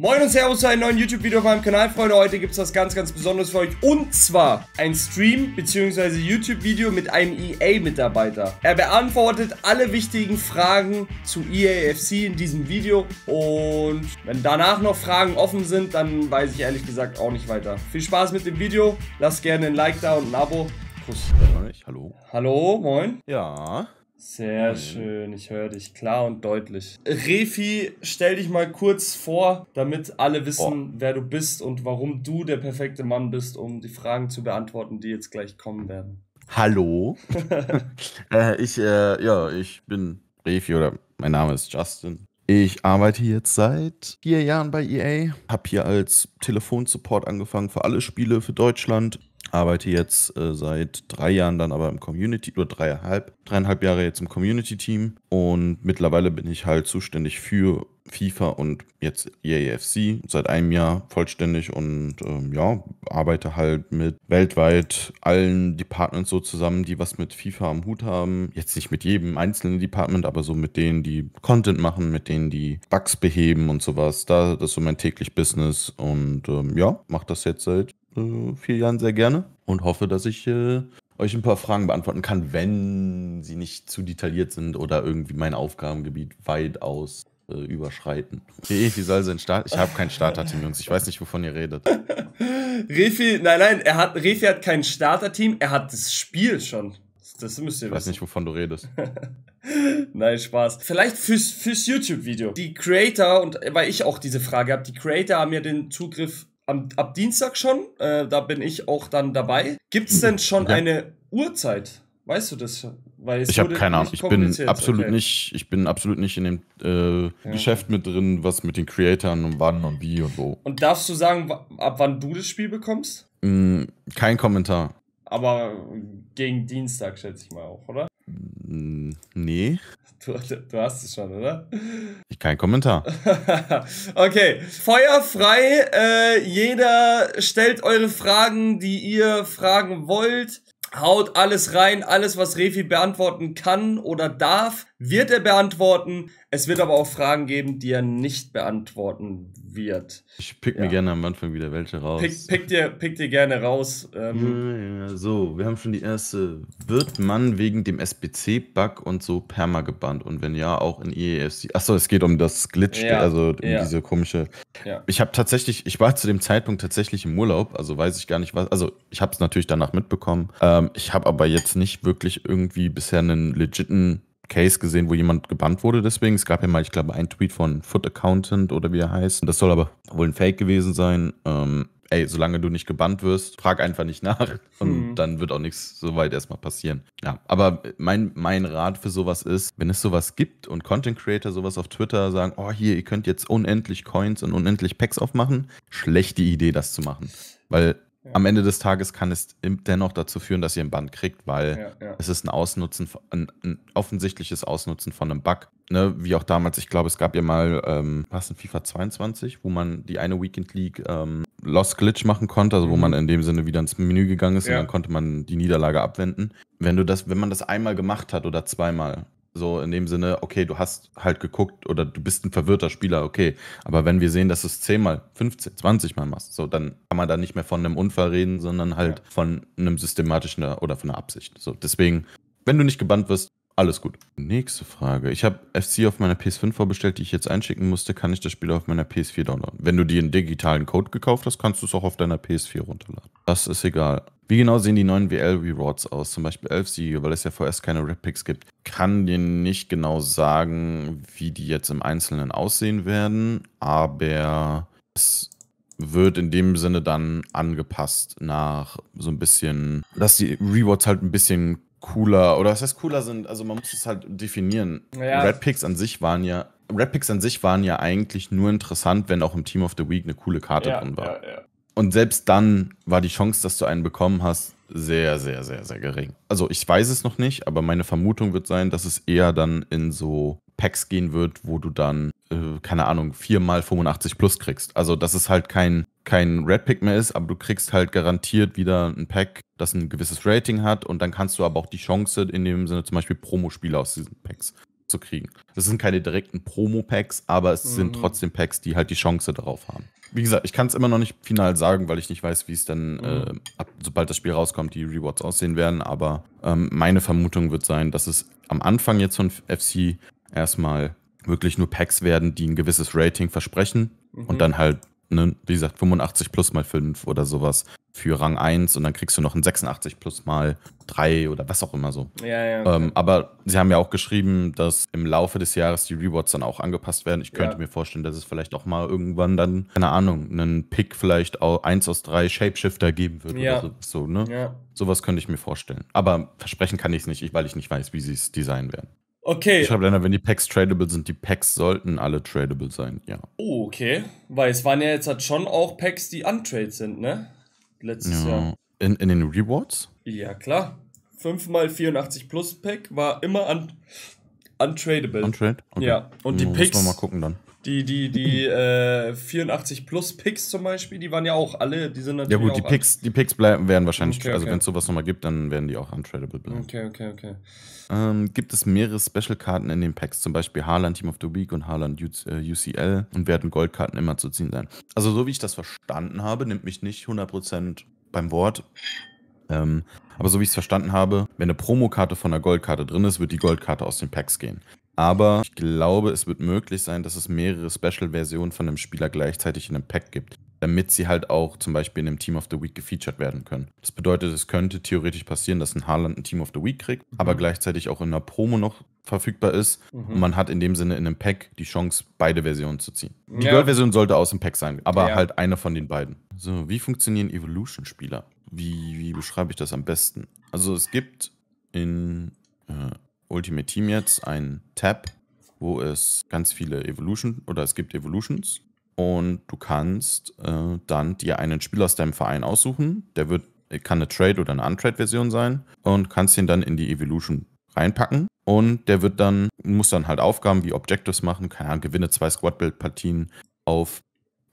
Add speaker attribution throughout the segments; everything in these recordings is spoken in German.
Speaker 1: Moin und Servus zu einem neuen YouTube-Video auf meinem Kanal, Freunde. Heute gibt es was ganz, ganz Besonderes für euch. Und zwar ein Stream bzw. YouTube-Video mit einem EA-Mitarbeiter. Er beantwortet alle wichtigen Fragen zu EAFC in diesem Video. Und wenn danach noch Fragen offen sind, dann weiß ich ehrlich gesagt auch nicht weiter. Viel Spaß mit dem Video. Lasst gerne ein Like da und ein Abo. Kuss. Hallo. Hallo, moin. Ja. Sehr mhm. schön, ich höre dich klar und deutlich. Refi, stell dich mal kurz vor, damit alle wissen, oh. wer du bist und warum du der perfekte Mann bist, um die Fragen zu beantworten, die jetzt gleich kommen werden.
Speaker 2: Hallo. äh, ich, äh, ja, ich bin Refi oder mein Name ist Justin. Ich arbeite jetzt seit vier Jahren bei EA, habe hier als Telefonsupport angefangen für alle Spiele für Deutschland Arbeite jetzt äh, seit drei Jahren dann aber im Community, oder dreieinhalb, dreieinhalb Jahre jetzt im Community-Team und mittlerweile bin ich halt zuständig für FIFA und jetzt EAFC seit einem Jahr vollständig und ähm, ja, arbeite halt mit weltweit allen Departments so zusammen, die was mit FIFA am Hut haben. Jetzt nicht mit jedem einzelnen Department, aber so mit denen, die Content machen, mit denen, die Bugs beheben und sowas. Da, das ist so mein täglich Business und ähm, ja, mache das jetzt seit äh, vier Jahren sehr gerne und hoffe, dass ich äh, euch ein paar Fragen beantworten kann, wenn sie nicht zu detailliert sind oder irgendwie mein Aufgabengebiet weitaus äh, überschreiten. Refi soll sein Start. Ich habe kein Starter-Team, Jungs. Ich weiß nicht, wovon ihr redet.
Speaker 1: Refi, nein, nein, er hat, Refi hat kein Starter-Team, er hat das Spiel schon. Das müsst ihr ich wissen. Ich weiß nicht, wovon du redest. Nein, Spaß. Vielleicht fürs, fürs YouTube-Video. Die Creator, und weil ich auch diese Frage habe, die Creator haben ja den Zugriff am, ab Dienstag schon, äh, da bin ich auch dann dabei. Gibt es denn mhm. schon ja. eine Uhrzeit? Weißt du das schon? ich habe keine Ahnung. Ich bin absolut okay.
Speaker 2: nicht. Ich bin absolut nicht in dem äh, ja. Geschäft mit drin, was mit den Creatoren und wann und wie und wo.
Speaker 1: Und darfst du sagen, ab wann du das Spiel bekommst?
Speaker 2: Mm, kein Kommentar.
Speaker 1: Aber gegen Dienstag schätze ich mal auch, oder?
Speaker 2: Mm, nee.
Speaker 1: Du, du, hast es schon, oder?
Speaker 2: Ich kein Kommentar.
Speaker 1: okay, feuerfrei. Äh, jeder stellt eure Fragen, die ihr fragen wollt. Haut alles rein, alles, was Refi beantworten kann oder darf wird er beantworten. Es wird aber auch Fragen geben, die er nicht beantworten wird.
Speaker 2: Ich pick ja. mir gerne am Anfang wieder welche raus. Pick,
Speaker 1: pick dir, pick dir gerne raus. Ähm.
Speaker 2: Ja, so, wir haben schon die erste. Wird man wegen dem SBC-Bug und so perma gebannt? Und wenn ja, auch in EEFC? Achso, es geht um das Glitch, ja. also um diese komische. Ich habe tatsächlich, ich war zu dem Zeitpunkt tatsächlich im Urlaub, also weiß ich gar nicht was. Also ich habe es natürlich danach mitbekommen. Ähm, ich habe aber jetzt nicht wirklich irgendwie bisher einen legiten Case gesehen, wo jemand gebannt wurde deswegen. Es gab ja mal, ich glaube, einen Tweet von Foot Accountant oder wie er heißt. Das soll aber wohl ein Fake gewesen sein. Ähm, ey, solange du nicht gebannt wirst, frag einfach nicht nach und mhm. dann wird auch nichts soweit erstmal passieren. Ja, aber mein, mein Rat für sowas ist, wenn es sowas gibt und Content Creator sowas auf Twitter sagen, oh hier, ihr könnt jetzt unendlich Coins und unendlich Packs aufmachen, schlechte Idee, das zu machen. Weil am Ende des Tages kann es dennoch dazu führen, dass ihr einen Band kriegt, weil ja, ja. es ist ein Ausnutzen, ein, ein, offensichtliches Ausnutzen von einem Bug. Ne? Wie auch damals, ich glaube, es gab ja mal, ähm, was in FIFA 22, wo man die eine Weekend League ähm, Lost Glitch machen konnte, also wo mhm. man in dem Sinne wieder ins Menü gegangen ist und dann konnte man die Niederlage abwenden. Wenn du das, wenn man das einmal gemacht hat oder zweimal, so in dem Sinne, okay, du hast halt geguckt oder du bist ein verwirrter Spieler, okay. Aber wenn wir sehen, dass du es 10 mal, 15, 20 mal machst, so, dann kann man da nicht mehr von einem Unfall reden, sondern halt ja. von einem systematischen oder von einer Absicht. So, deswegen, wenn du nicht gebannt wirst, alles gut. Nächste Frage. Ich habe FC auf meiner PS5 vorbestellt, die ich jetzt einschicken musste. Kann ich das Spiel auf meiner PS4 downloaden? Wenn du dir einen digitalen Code gekauft hast, kannst du es auch auf deiner PS4 runterladen. Das ist egal. Wie genau sehen die neuen WL-Rewards aus? Zum Beispiel 11 Siege, weil es ja vorerst keine Red Picks gibt. Kann dir nicht genau sagen, wie die jetzt im Einzelnen aussehen werden, aber es wird in dem Sinne dann angepasst nach so ein bisschen, dass die Rewards halt ein bisschen cooler oder was heißt cooler sind, also man muss es halt definieren. Ja. Red Picks an sich waren ja Red Picks an sich waren ja eigentlich nur interessant, wenn auch im Team of the Week eine coole Karte ja, drin war. Ja, ja. Und selbst dann war die Chance, dass du einen bekommen hast, sehr, sehr, sehr, sehr gering. Also ich weiß es noch nicht, aber meine Vermutung wird sein, dass es eher dann in so Packs gehen wird, wo du dann, äh, keine Ahnung, 4 x 85 plus kriegst. Also dass es halt kein kein Red Pick mehr ist, aber du kriegst halt garantiert wieder ein Pack, das ein gewisses Rating hat und dann kannst du aber auch die Chance in dem Sinne zum Beispiel Promospiele aus diesen Packs zu kriegen. Das sind keine direkten Promo-Packs, aber es mhm. sind trotzdem Packs, die halt die Chance darauf haben. Wie gesagt, ich kann es immer noch nicht final sagen, weil ich nicht weiß, wie es dann, mhm. äh, ab, sobald das Spiel rauskommt, die Rewards aussehen werden. Aber ähm, meine Vermutung wird sein, dass es am Anfang jetzt von FC erstmal wirklich nur Packs werden, die ein gewisses Rating versprechen mhm. und dann halt ne, wie gesagt, 85 plus mal 5 oder sowas für Rang 1 und dann kriegst du noch ein 86 plus mal 3 oder was auch immer so. Ja, ja, okay. ähm, aber sie haben ja auch geschrieben, dass im Laufe des Jahres die Rewards dann auch angepasst werden. Ich könnte ja. mir vorstellen, dass es vielleicht auch mal irgendwann dann, keine Ahnung, einen Pick vielleicht auch 1 aus 3 Shapeshifter geben würde ja. oder so. so ne? Sowas könnte ich mir vorstellen. Aber versprechen kann ich es nicht, weil ich nicht weiß, wie sie es designen werden. Okay. Ich habe leider, wenn die Packs tradable sind, die Packs sollten alle tradable sein, ja.
Speaker 1: Oh, okay. Weil es waren ja jetzt halt schon auch Packs, die untrade sind, ne? Letztes ja. Jahr.
Speaker 2: In, in den Rewards?
Speaker 1: Ja, klar. 5x84 plus Pack war immer un untradable. Untrade? Okay. Ja. Und die hm, Picks. Müssen wir mal gucken dann die, die, die äh, 84 plus Picks zum Beispiel, die waren ja auch alle, die sind natürlich. Ja gut, die Picks,
Speaker 2: die Picks bleiben, werden wahrscheinlich, okay, also okay. also wenn es sowas nochmal gibt, dann werden die auch untradable bleiben. Okay, okay, okay. Ähm, gibt es mehrere Special-Karten in den Packs, zum Beispiel Haaland Team of the Week und Haaland UCL äh, und werden Goldkarten immer zu ziehen sein. Also so wie ich das verstanden habe, nimmt mich nicht 100% beim Wort. Ähm, aber so wie ich es verstanden habe, wenn eine Promokarte von einer Goldkarte drin ist, wird die Goldkarte aus den Packs gehen. Aber ich glaube, es wird möglich sein, dass es mehrere Special-Versionen von einem Spieler gleichzeitig in einem Pack gibt, damit sie halt auch zum Beispiel in einem Team of the Week gefeatured werden können. Das bedeutet, es könnte theoretisch passieren, dass ein Haaland ein Team of the Week kriegt, mhm. aber gleichzeitig auch in einer Promo noch verfügbar ist. Mhm. Und man hat in dem Sinne in einem Pack die Chance, beide Versionen zu ziehen. Die girl version sollte aus dem Pack sein, aber ja. halt eine von den beiden. So, wie funktionieren Evolution-Spieler? Wie, wie beschreibe ich das am besten? Also es gibt in äh, Ultimate Team jetzt einen Tab, wo es ganz viele Evolution oder es gibt Evolutions und du kannst äh, dann dir einen Spieler aus deinem Verein aussuchen. Der wird kann eine Trade oder eine Untrade-Version sein und kannst ihn dann in die Evolution reinpacken und der wird dann muss dann halt Aufgaben wie Objectives machen, keine Ahnung, gewinne zwei Squad-Build-Partien auf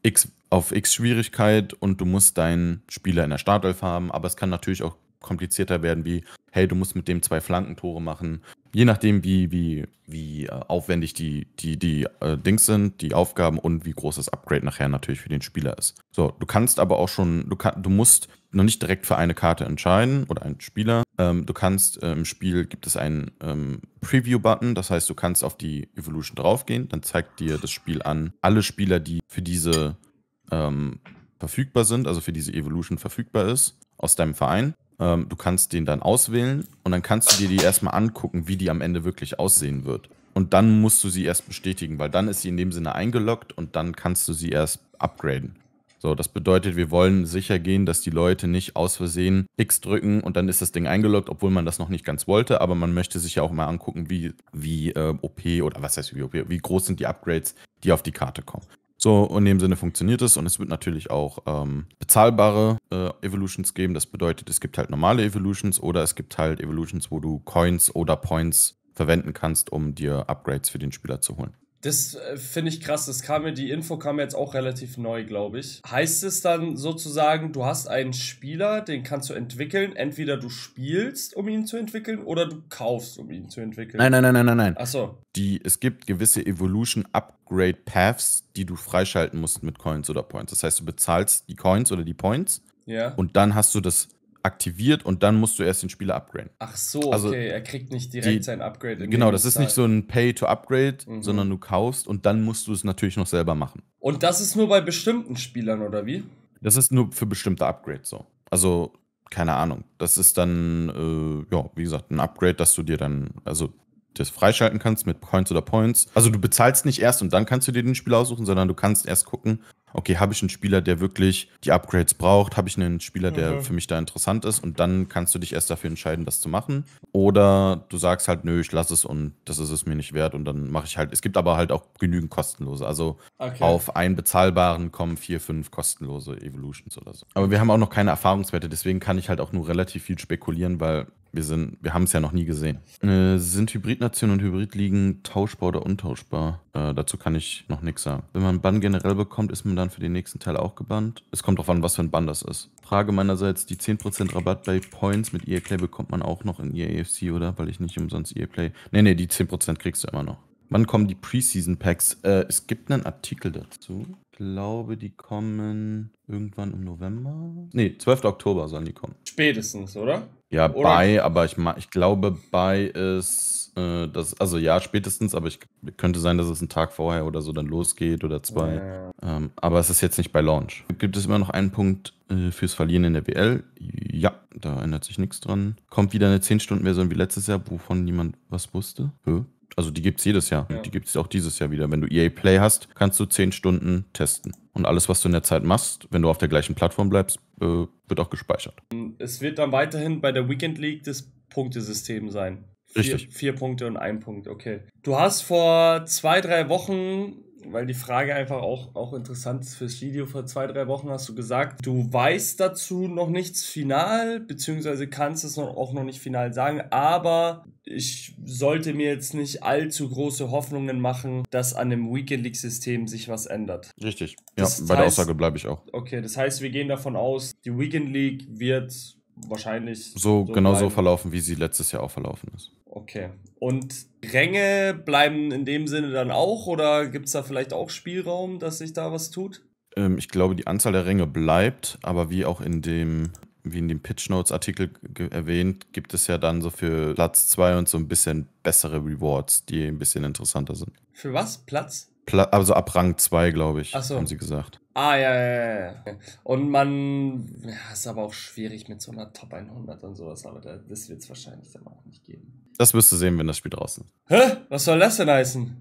Speaker 2: X auf X Schwierigkeit und du musst deinen Spieler in der Startelf haben, aber es kann natürlich auch komplizierter werden, wie, hey, du musst mit dem zwei Flankentore machen. Je nachdem, wie, wie, wie äh, aufwendig die, die, die äh, Dings sind, die Aufgaben und wie groß das Upgrade nachher natürlich für den Spieler ist. So, du kannst aber auch schon, du, kann, du musst noch nicht direkt für eine Karte entscheiden oder einen Spieler. Ähm, du kannst äh, im Spiel gibt es einen ähm, Preview-Button, das heißt, du kannst auf die Evolution draufgehen, dann zeigt dir das Spiel an alle Spieler, die für diese ähm, verfügbar sind, also für diese Evolution verfügbar ist, aus deinem Verein. Ähm, du kannst den dann auswählen und dann kannst du dir die erstmal angucken, wie die am Ende wirklich aussehen wird. Und dann musst du sie erst bestätigen, weil dann ist sie in dem Sinne eingeloggt und dann kannst du sie erst upgraden. So, das bedeutet, wir wollen sicher gehen, dass die Leute nicht aus Versehen X drücken und dann ist das Ding eingeloggt, obwohl man das noch nicht ganz wollte, aber man möchte sich ja auch mal angucken, wie, wie äh, OP oder was heißt wie OP, wie groß sind die Upgrades, die auf die Karte kommen. So, und in dem Sinne funktioniert es und es wird natürlich auch ähm, bezahlbare äh, Evolutions geben. Das bedeutet, es gibt halt normale Evolutions oder es gibt halt Evolutions, wo du Coins oder Points verwenden kannst, um dir Upgrades für den Spieler zu holen.
Speaker 1: Das äh, finde ich krass. Das kam mir, die Info kam mir jetzt auch relativ neu, glaube ich. Heißt es dann sozusagen, du hast einen Spieler, den kannst du entwickeln. Entweder du spielst, um ihn zu entwickeln, oder du kaufst, um ihn zu entwickeln. Nein, nein, nein, nein, nein, nein. Ach
Speaker 2: es gibt gewisse Evolution Upgrade Paths, die du freischalten musst mit Coins oder Points. Das heißt, du bezahlst die Coins oder die Points. Ja. Und dann hast du das aktiviert und dann musst du erst den Spieler upgraden. Ach so, also okay, er kriegt nicht direkt die, sein Upgrade. Genau, das ist nicht so ein Pay-to-Upgrade, mhm. sondern du kaufst und dann musst du es natürlich noch selber machen.
Speaker 1: Und das ist nur bei bestimmten Spielern, oder wie?
Speaker 2: Das ist nur für bestimmte Upgrades so. Also, keine Ahnung. Das ist dann, äh, ja, wie gesagt, ein Upgrade, dass du dir dann, also das freischalten kannst mit Coins oder Points. Also du bezahlst nicht erst und dann kannst du dir den Spieler aussuchen, sondern du kannst erst gucken, okay, habe ich einen Spieler, der wirklich die Upgrades braucht? Habe ich einen Spieler, der mhm. für mich da interessant ist? Und dann kannst du dich erst dafür entscheiden, das zu machen. Oder du sagst halt, nö, ich lasse es und das ist es mir nicht wert. Und dann mache ich halt, es gibt aber halt auch genügend kostenlose. Also okay. auf einen bezahlbaren kommen vier, fünf kostenlose Evolutions oder so. Aber wir haben auch noch keine Erfahrungswerte, deswegen kann ich halt auch nur relativ viel spekulieren, weil wir, wir haben es ja noch nie gesehen. Äh, sind Hybridnationen und Hybridligen tauschbar oder untauschbar? Äh, dazu kann ich noch nichts sagen. Wenn man einen Bann generell bekommt, ist man dann für den nächsten Teil auch gebannt. Es kommt darauf an, was für ein Bann das ist. Frage meinerseits, die 10% Rabatt bei Points mit EA Play bekommt man auch noch in EA AFC, oder? Weil ich nicht umsonst EA Play... Nee, nee, die 10% kriegst du immer noch. Wann kommen die Preseason Packs? Äh, es gibt einen Artikel dazu glaube, die kommen irgendwann im November. Nee, 12. Oktober sollen die kommen. Spätestens, oder? Ja, oder? bei, aber ich, ich glaube, bei ist. Äh, das, also ja, spätestens, aber ich könnte sein, dass es einen Tag vorher oder so dann losgeht oder zwei. Ja. Ähm, aber es ist jetzt nicht bei Launch. Gibt es immer noch einen Punkt äh, fürs Verlieren in der WL? Ja, da ändert sich nichts dran. Kommt wieder eine 10-Stunden-Version wie letztes Jahr, wovon niemand was wusste. Hö? Also die gibt es jedes Jahr. Ja. Die gibt es auch dieses Jahr wieder. Wenn du EA Play hast, kannst du 10 Stunden testen. Und alles, was du in der Zeit machst, wenn du auf der gleichen Plattform bleibst, äh, wird auch gespeichert.
Speaker 1: Es wird dann weiterhin bei der Weekend League das Punktesystem sein. Richtig. vier Punkte und ein Punkt, okay. Du hast vor zwei, drei Wochen weil die Frage einfach auch, auch interessant ist fürs Video vor zwei, drei Wochen, hast du gesagt, du weißt dazu noch nichts final, beziehungsweise kannst es auch noch nicht final sagen, aber ich sollte mir jetzt nicht allzu große Hoffnungen machen, dass an dem Weekend League-System sich was ändert. Richtig. Das ja, bei der Aussage bleibe ich auch. Okay, das heißt, wir gehen davon aus, die Weekend League wird wahrscheinlich
Speaker 2: so, so genau bleiben. so verlaufen, wie sie letztes Jahr auch verlaufen ist.
Speaker 1: Okay, und Ränge bleiben in dem Sinne dann auch oder gibt es da vielleicht auch Spielraum, dass sich da was tut?
Speaker 2: Ähm, ich glaube, die Anzahl der Ränge bleibt, aber wie auch in dem, wie in dem Pitch Notes-Artikel erwähnt, gibt es ja dann so für Platz 2 und so ein bisschen bessere Rewards, die ein bisschen interessanter sind. Für was? Platz? Pla also ab Rang 2, glaube ich, so. haben sie gesagt.
Speaker 1: Ah, ja, ja, ja. Und man, ja, ist aber auch schwierig mit so einer Top 100 und sowas, aber das wird es wahrscheinlich dann auch nicht
Speaker 2: geben. Das wirst du sehen, wenn das Spiel draußen ist.
Speaker 1: Hä? Was soll das denn heißen?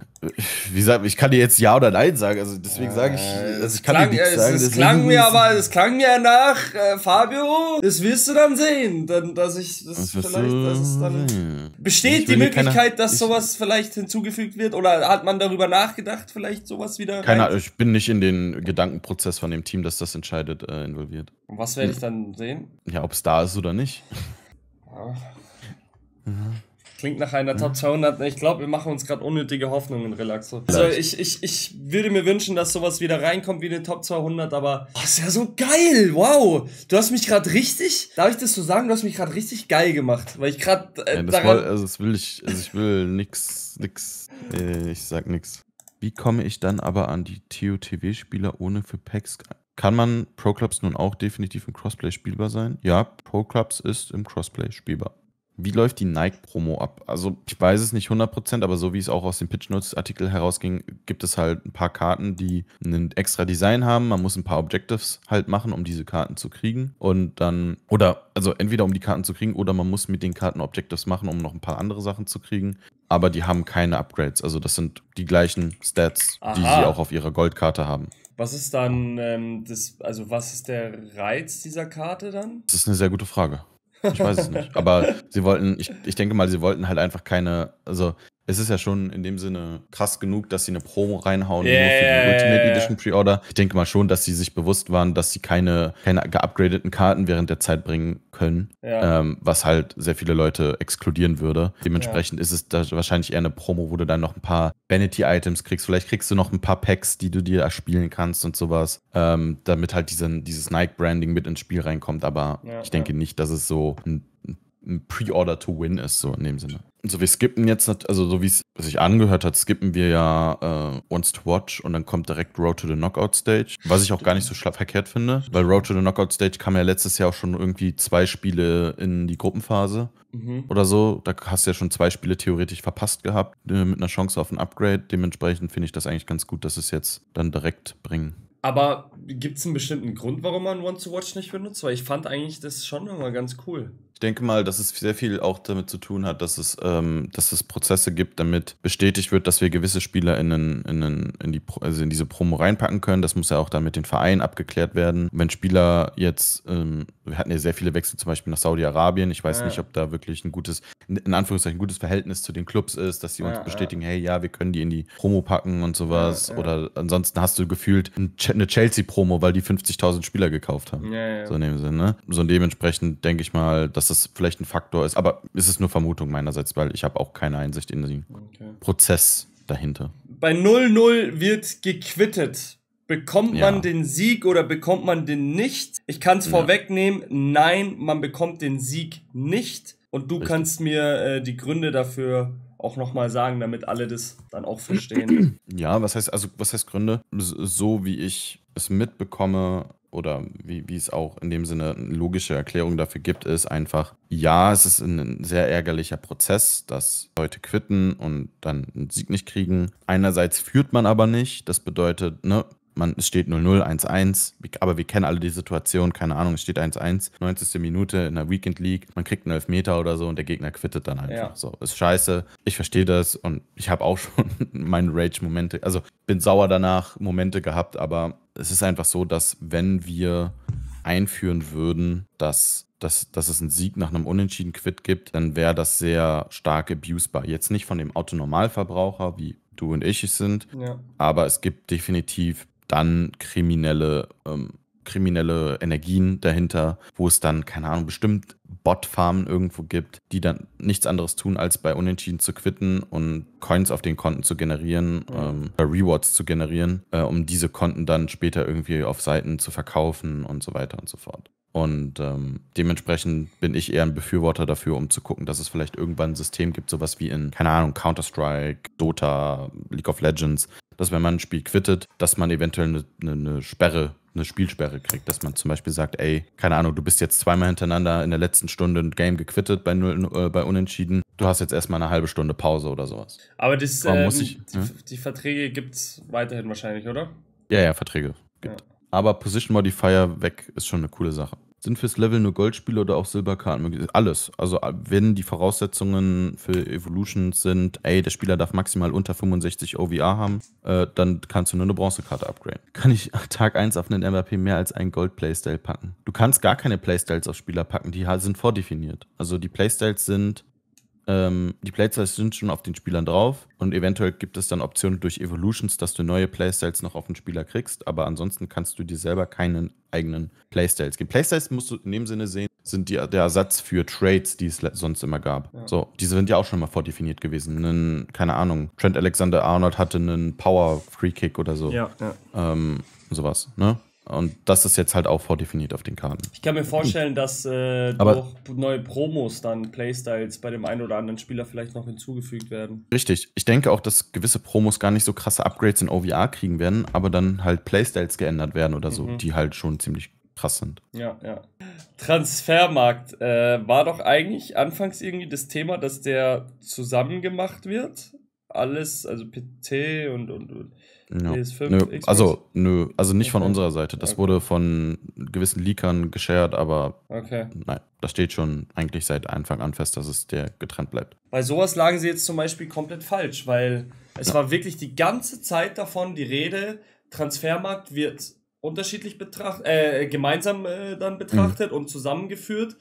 Speaker 2: Wie gesagt, ich kann dir jetzt Ja oder Nein sagen. Also deswegen sage ich, äh, also ich kann klang, dir nichts sagen. Es klang mir aber,
Speaker 1: es klang mir nach, äh, Fabio, das wirst du dann sehen. Dann, dass ich, das, das vielleicht, du, dass es dann. Ja. Besteht die Möglichkeit, keine, dass sowas ich, vielleicht hinzugefügt wird? Oder hat man darüber nachgedacht, vielleicht sowas wieder? Keine
Speaker 2: Ahnung, ich bin nicht in den Gedankenprozess von dem Team, das das entscheidet, äh, involviert. Und was werde ich hm. dann sehen? Ja, ob es da ist oder nicht.
Speaker 1: Ja. Mhm. Klingt nach einer Top 200. Mhm. Ich glaube, wir machen uns gerade unnötige Hoffnungen, Relaxo. Also ich, ich, ich würde mir wünschen, dass sowas wieder reinkommt wie eine Top 200, aber oh, ist ja so geil. Wow. Du hast mich gerade richtig, darf ich das so sagen? Du hast mich gerade richtig geil gemacht, weil ich gerade äh, ja, daran... War, also das
Speaker 2: will ich, also ich will nix, nix, äh, ich sag nix. Wie komme ich dann aber an die TOTW-Spieler ohne für Packs kann man Pro Clubs nun auch definitiv im Crossplay spielbar sein? Ja, Pro Clubs ist im Crossplay spielbar. Wie läuft die Nike-Promo ab? Also ich weiß es nicht 100%, aber so wie es auch aus dem Pitch Notes-Artikel herausging, gibt es halt ein paar Karten, die ein extra Design haben. Man muss ein paar Objectives halt machen, um diese Karten zu kriegen. Und dann, oder also entweder um die Karten zu kriegen oder man muss mit den Karten Objectives machen, um noch ein paar andere Sachen zu kriegen. Aber die haben keine Upgrades. Also das sind die gleichen Stats, Aha. die sie auch auf ihrer Goldkarte haben.
Speaker 1: Was ist dann ähm, das, also was ist der Reiz dieser Karte dann?
Speaker 2: Das ist eine sehr gute Frage. Ich weiß es nicht. Aber sie wollten, ich, ich denke mal, sie wollten halt einfach keine, also es ist ja schon in dem Sinne krass genug, dass sie eine Promo reinhauen yeah. nur für die Ultimate Edition Pre-Order. Ich denke mal schon, dass sie sich bewusst waren, dass sie keine, keine geupgradeten Karten während der Zeit bringen können, ja. ähm, was halt sehr viele Leute exkludieren würde. Dementsprechend ja. ist es da wahrscheinlich eher eine Promo, wo du dann noch ein paar Vanity-Items kriegst. Vielleicht kriegst du noch ein paar Packs, die du dir erspielen kannst und sowas, ähm, damit halt diesen, dieses Nike-Branding mit ins Spiel reinkommt. Aber ja, ich denke nicht, dass es so ein, ein Pre-Order to Win ist, so in dem Sinne. So, wir skippen jetzt, also so wie es sich angehört hat, skippen wir ja äh, Once to Watch und dann kommt direkt Road to the Knockout Stage. Was ich auch gar nicht so verkehrt finde, weil Road to the Knockout Stage kam ja letztes Jahr auch schon irgendwie zwei Spiele in die Gruppenphase mhm. oder so. Da hast du ja schon zwei Spiele theoretisch verpasst gehabt äh, mit einer Chance auf ein Upgrade. Dementsprechend finde ich das eigentlich ganz gut, dass es jetzt dann direkt bringen.
Speaker 1: Aber gibt es einen bestimmten Grund, warum man Once to Watch nicht benutzt? Weil ich fand eigentlich das schon immer ganz cool.
Speaker 2: Ich denke mal, dass es sehr viel auch damit zu tun hat, dass es, ähm, dass es Prozesse gibt, damit bestätigt wird, dass wir gewisse Spieler in, einen, in, in, die, also in diese Promo reinpacken können. Das muss ja auch dann mit den Vereinen abgeklärt werden. Wenn Spieler jetzt, ähm, wir hatten ja sehr viele Wechsel zum Beispiel nach Saudi-Arabien. Ich weiß ja. nicht, ob da wirklich ein gutes, in Anführungszeichen, gutes Verhältnis zu den Clubs ist, dass sie uns ja, bestätigen, ja. hey, ja, wir können die in die Promo packen und sowas. Oder ansonsten hast du gefühlt eine Chelsea-Promo, weil die 50.000 Spieler gekauft haben. So in dem Sinne. Ne? So dementsprechend denke ich mal, dass dass das vielleicht ein Faktor ist. Aber es ist nur Vermutung meinerseits, weil ich habe auch keine Einsicht in den okay. Prozess dahinter.
Speaker 1: Bei 0-0 wird gequittet. Bekommt ja. man den Sieg oder bekommt man den nicht? Ich kann es ja. vorwegnehmen, nein, man bekommt den Sieg nicht. Und du Richtig. kannst mir äh, die Gründe dafür auch nochmal sagen, damit alle das dann auch verstehen.
Speaker 2: Ja, was heißt, also was heißt Gründe? So wie ich es mitbekomme, oder wie, wie es auch in dem Sinne eine logische Erklärung dafür gibt, ist einfach, ja, es ist ein sehr ärgerlicher Prozess, dass Leute quitten und dann einen Sieg nicht kriegen. Einerseits führt man aber nicht, das bedeutet, ne, man, es steht 0-0, 1-1, aber wir kennen alle die Situation, keine Ahnung, es steht 1-1, 90. Minute in der Weekend League, man kriegt einen Elfmeter oder so und der Gegner quittet dann einfach. Ja. So, ist scheiße, ich verstehe das und ich habe auch schon meine Rage-Momente, also bin sauer danach, Momente gehabt, aber es ist einfach so, dass wenn wir einführen würden, dass, dass, dass es einen Sieg nach einem unentschieden Quit gibt, dann wäre das sehr stark abusbar. Jetzt nicht von dem Autonormalverbraucher, wie du und ich es sind, ja. aber es gibt definitiv dann kriminelle ähm, kriminelle Energien dahinter, wo es dann, keine Ahnung, bestimmt Bot-Farmen irgendwo gibt, die dann nichts anderes tun, als bei Unentschieden zu quitten und Coins auf den Konten zu generieren, mhm. ähm, Rewards zu generieren, äh, um diese Konten dann später irgendwie auf Seiten zu verkaufen und so weiter und so fort. Und ähm, dementsprechend bin ich eher ein Befürworter dafür, um zu gucken, dass es vielleicht irgendwann ein System gibt, sowas wie in, keine Ahnung, Counter-Strike, Dota, League of Legends, dass wenn man ein Spiel quittet, dass man eventuell eine, eine, eine Sperre, eine Spielsperre kriegt, dass man zum Beispiel sagt, ey, keine Ahnung, du bist jetzt zweimal hintereinander in der letzten Stunde ein Game gequittet bei, null, äh, bei Unentschieden, du hast jetzt erstmal eine halbe Stunde Pause oder sowas. Aber das, ähm, ich, die, ja? Ne?
Speaker 1: die, Verträge gibt es weiterhin wahrscheinlich, oder?
Speaker 2: Ja, ja, Verträge gibt. Ja. Aber Position Modifier weg ist schon eine coole Sache. Sind fürs Level nur Goldspiele oder auch Silberkarten möglich? Alles. Also, wenn die Voraussetzungen für Evolutions sind, ey, der Spieler darf maximal unter 65 OVR haben, äh, dann kannst du nur eine Bronzekarte upgraden. Kann ich Tag 1 auf einen MVP mehr als einen Gold-Playstyle packen? Du kannst gar keine Playstyles auf Spieler packen, die sind vordefiniert. Also, die Playstyles sind ähm, die Playstyles sind schon auf den Spielern drauf und eventuell gibt es dann Optionen durch Evolutions, dass du neue Playstyles noch auf den Spieler kriegst, aber ansonsten kannst du dir selber keinen eigenen Playstyles geben. Playstyles musst du in dem Sinne sehen, sind die, der Ersatz für Trades, die es sonst immer gab. Ja. So, diese sind ja auch schon mal vordefiniert gewesen. Einen, keine Ahnung, Trent Alexander Arnold hatte einen Power Free Kick oder so. Ja, ja. Ähm, sowas, ne? Und das ist jetzt halt auch vordefiniert auf den Karten. Ich
Speaker 1: kann mir vorstellen, dass äh, durch neue Promos dann Playstyles bei dem einen oder anderen Spieler vielleicht noch hinzugefügt werden.
Speaker 2: Richtig. Ich denke auch, dass gewisse Promos gar nicht so krasse Upgrades in OVR kriegen werden, aber dann halt Playstyles geändert werden oder so, mhm. die halt schon ziemlich krass sind.
Speaker 1: Ja, ja. Transfermarkt äh, war doch eigentlich anfangs irgendwie das Thema, dass der zusammen gemacht wird. Alles, also PT und, und, und ja. PS5, nö. Xbox? Also, nö,
Speaker 2: also nicht okay. von unserer Seite. Das okay. wurde von gewissen Leakern geshared, aber okay. nein, das steht schon eigentlich seit Anfang an fest, dass es der getrennt bleibt.
Speaker 1: Bei sowas lagen sie jetzt zum Beispiel komplett falsch, weil es ja. war wirklich die ganze Zeit davon die Rede, Transfermarkt wird unterschiedlich betrachtet, äh, gemeinsam äh, dann mhm. betrachtet mhm. und zusammengeführt.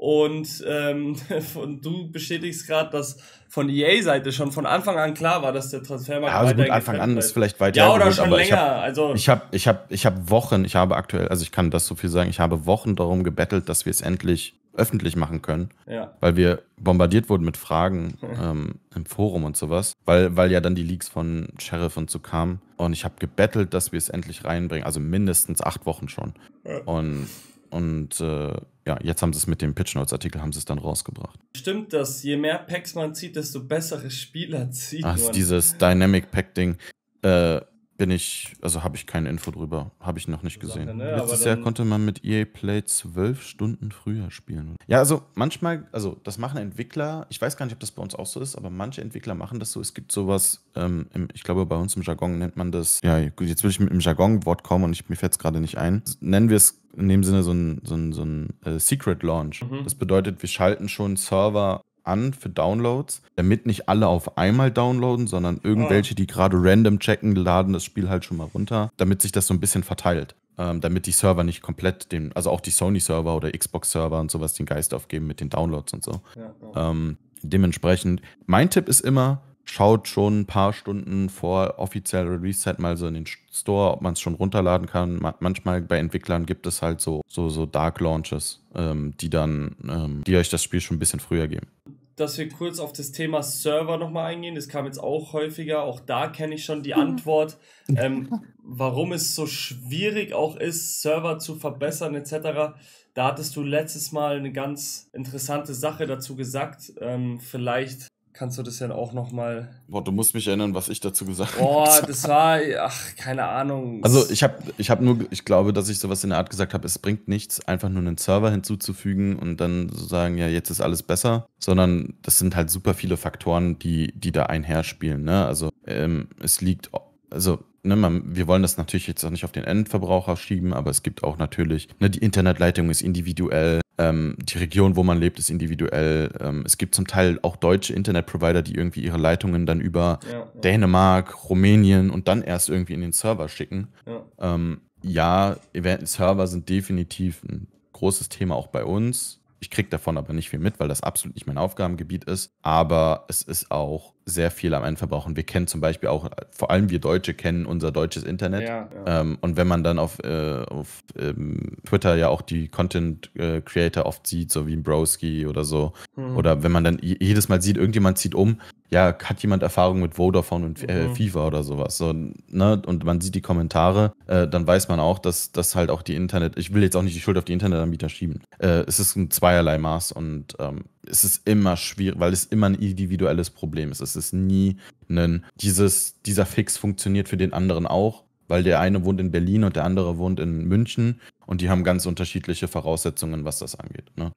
Speaker 1: Und, ähm, und du bestätigst gerade, dass von EA-Seite schon von Anfang an klar war, dass der Transfermarkt. Ja, also gut, Anfang an ist vielleicht weiter. Ja, oder gewöhnt, schon länger. Ich hab, also ich
Speaker 2: habe ich hab, ich hab Wochen, ich habe aktuell, also ich kann das so viel sagen, ich habe Wochen darum gebettelt, dass wir es endlich öffentlich machen können, ja. weil wir bombardiert wurden mit Fragen ähm, im Forum und sowas, weil, weil ja dann die Leaks von Sheriff und so kamen. Und ich habe gebettelt, dass wir es endlich reinbringen, also mindestens acht Wochen schon. Ja. Und, und äh, ja, jetzt haben sie es mit dem Pitch Notes Artikel haben sie es dann rausgebracht.
Speaker 1: Stimmt das, je mehr Packs man zieht, desto bessere Spieler zieht man. man. dieses
Speaker 2: Dynamic Pack Ding. Äh, bin ich, also habe ich keine Info drüber. Habe ich noch nicht gesehen. Sache, ne? Letztes Jahr konnte man mit EA Play zwölf Stunden früher spielen. Ja, also manchmal, also das machen Entwickler, ich weiß gar nicht, ob das bei uns auch so ist, aber manche Entwickler machen das so. Es gibt sowas, ähm, im, ich glaube, bei uns im Jargon nennt man das, ja, jetzt will ich mit dem Jargon-Wort kommen und ich, mir fällt es gerade nicht ein. Nennen wir es in dem Sinne so ein, so ein, so ein äh, Secret Launch. Mhm. Das bedeutet, wir schalten schon Server an für Downloads, damit nicht alle auf einmal downloaden, sondern irgendwelche, die gerade random checken, laden das Spiel halt schon mal runter, damit sich das so ein bisschen verteilt. Ähm, damit die Server nicht komplett den, also auch die Sony-Server oder Xbox-Server und sowas den Geist aufgeben mit den Downloads und so. Ja, ja. Ähm, dementsprechend, mein Tipp ist immer, schaut schon ein paar Stunden vor offizieller Reset mal so in den Store, ob man es schon runterladen kann. Manchmal bei Entwicklern gibt es halt so, so, so Dark Launches, ähm, die dann, ähm, die euch das Spiel schon ein bisschen früher geben.
Speaker 1: Dass wir kurz auf das Thema Server nochmal eingehen, das kam jetzt auch häufiger, auch da kenne ich schon die mhm. Antwort, ähm, warum es so schwierig auch ist, Server zu verbessern etc. Da hattest du letztes Mal eine ganz interessante Sache dazu gesagt. Ähm, vielleicht kannst du das ja auch nochmal.
Speaker 2: Boah, du musst mich erinnern, was ich dazu gesagt habe. Boah,
Speaker 1: das war, ach, keine Ahnung. Also
Speaker 2: ich habe ich hab nur, ich glaube, dass ich sowas in der Art gesagt habe, es bringt nichts, einfach nur einen Server hinzuzufügen und dann so sagen, ja, jetzt ist alles besser, sondern das sind halt super viele Faktoren, die, die da einherspielen. Ne? Also ähm, es liegt, also Ne, man, wir wollen das natürlich jetzt auch nicht auf den Endverbraucher schieben, aber es gibt auch natürlich, ne, die Internetleitung ist individuell, ähm, die Region, wo man lebt, ist individuell. Ähm, es gibt zum Teil auch deutsche Internetprovider, die irgendwie ihre Leitungen dann über ja, ja. Dänemark, Rumänien und dann erst irgendwie in den Server schicken. Ja, ähm, ja Server sind definitiv ein großes Thema auch bei uns. Ich kriege davon aber nicht viel mit, weil das absolut nicht mein Aufgabengebiet ist. Aber es ist auch sehr viel am Ende verbrauchen. Wir kennen zum Beispiel auch, vor allem wir Deutsche kennen unser deutsches Internet. Ja, ja. Ähm, und wenn man dann auf, äh, auf ähm, Twitter ja auch die Content äh, Creator oft sieht, so wie ein Broski oder so, mhm. oder wenn man dann jedes Mal sieht, irgendjemand zieht um, ja, hat jemand Erfahrung mit Vodafone und äh, mhm. FIFA oder sowas. So, ne? Und man sieht die Kommentare, äh, dann weiß man auch, dass das halt auch die Internet, ich will jetzt auch nicht die Schuld auf die Internetanbieter schieben. Äh, es ist ein zweierlei Maß und ähm, es ist immer schwierig, weil es immer ein individuelles Problem ist. Es ist nie ein, dieses, dieser Fix funktioniert für den anderen auch, weil der eine wohnt in Berlin und der andere wohnt in München und die haben ganz unterschiedliche Voraussetzungen, was das angeht. Ne?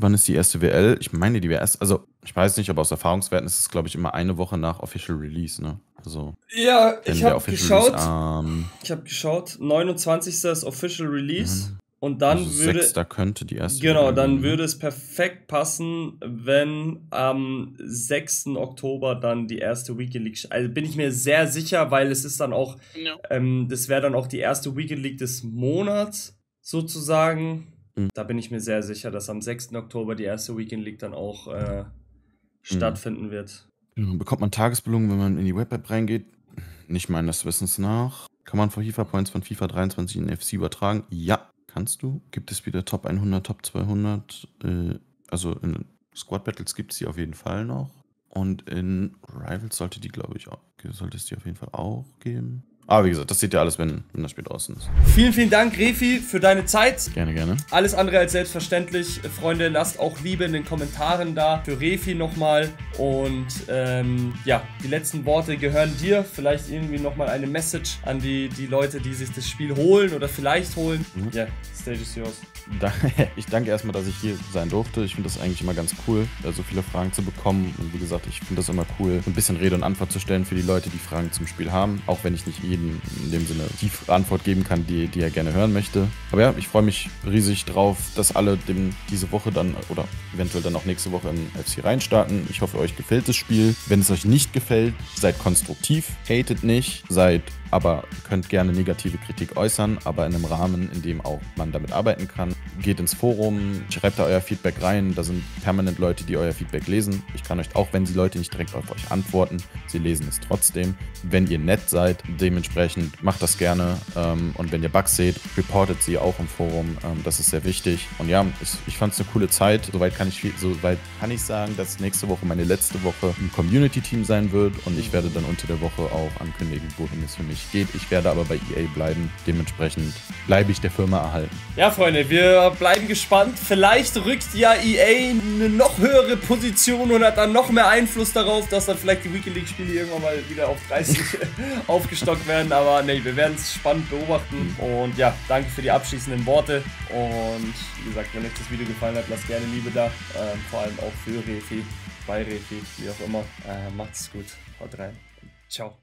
Speaker 2: Wann ist die erste WL? Ich meine, die WS, also ich weiß nicht, aber aus Erfahrungswerten ist es, glaube ich, immer eine Woche nach Official Release, ne? Also, ja, ich habe geschaut. ähm,
Speaker 1: ich geschaut. 29. ist Official Release. Mhm. Und dann also würde. Sechster könnte die erste. Genau, dann ne? würde es perfekt passen, wenn am 6. Oktober dann die erste Weekend League. Also bin ich mir sehr sicher, weil es ist dann auch. Ja. Ähm, das wäre dann auch die erste Weekend League des Monats sozusagen. Mhm. Da bin ich mir sehr sicher, dass am 6. Oktober die erste Weekend League dann auch äh, mhm. stattfinden mhm. wird.
Speaker 2: bekommt man Tagesbelohnung, wenn man in die Web-App reingeht? Nicht meines Wissens nach. Kann man von FIFA Points von FIFA 23 in FC übertragen? Ja. Kannst du? Gibt es wieder Top 100, Top 200? Äh, also in Squad Battles gibt es die auf jeden Fall noch. Und in Rivals sollte die, glaube ich, auch, sollte es die auf jeden Fall auch geben. Aber wie gesagt, das seht ihr alles, wenn, wenn das Spiel draußen ist. Vielen,
Speaker 1: vielen Dank, Refi, für deine Zeit. Gerne, gerne. Alles andere als selbstverständlich. Äh, Freunde, lasst auch Liebe in den Kommentaren da. Für Refi nochmal. Und ähm, ja, die letzten Worte gehören dir. Vielleicht irgendwie nochmal eine Message an die, die Leute, die sich das Spiel holen oder vielleicht holen. Mhm. Ja, mhm. yeah, Stage is yours.
Speaker 2: Ich danke erstmal, dass ich hier sein durfte. Ich finde das eigentlich immer ganz cool, so viele Fragen zu bekommen. Und wie gesagt, ich finde das immer cool, ein bisschen Rede und Antwort zu stellen für die Leute, die Fragen zum Spiel haben. Auch wenn ich nicht jeden in dem Sinne die Antwort geben kann, die, die er gerne hören möchte. Aber ja, ich freue mich riesig drauf, dass alle dem, diese Woche dann oder eventuell dann auch nächste Woche im FC reinstarten. Ich hoffe, euch gefällt das Spiel. Wenn es euch nicht gefällt, seid konstruktiv, hatet nicht, seid aber könnt gerne negative Kritik äußern, aber in einem Rahmen, in dem auch man damit arbeiten kann geht ins Forum, schreibt da euer Feedback rein. Da sind permanent Leute, die euer Feedback lesen. Ich kann euch, auch wenn die Leute nicht direkt auf euch antworten, sie lesen es trotzdem. Wenn ihr nett seid, dementsprechend macht das gerne. Ähm, und wenn ihr Bugs seht, reportet sie auch im Forum. Ähm, das ist sehr wichtig. Und ja, ich, fand es eine coole Zeit. Soweit kann ich soweit kann ich sagen, dass nächste Woche meine letzte Woche im Community-Team sein wird. Und ich werde dann unter der Woche auch ankündigen, wohin es für mich geht. Ich werde aber bei EA bleiben. Dementsprechend bleibe ich der Firma erhalten.
Speaker 1: Ja, Freunde, wir bleiben gespannt. Vielleicht rückt ja EA eine noch höhere Position und hat dann noch mehr Einfluss darauf, dass dann vielleicht die Weekend League-Spiele irgendwann mal wieder auf 30 aufgestockt werden. Aber nee, wir werden es spannend beobachten. Und ja, danke für die abschließenden Worte. Und wie gesagt, wenn euch das Video gefallen hat, lasst gerne Liebe da. Ähm, vor allem auch für Refi, bei Refi, wie auch immer. Äh, macht's gut. Haut rein. Ciao.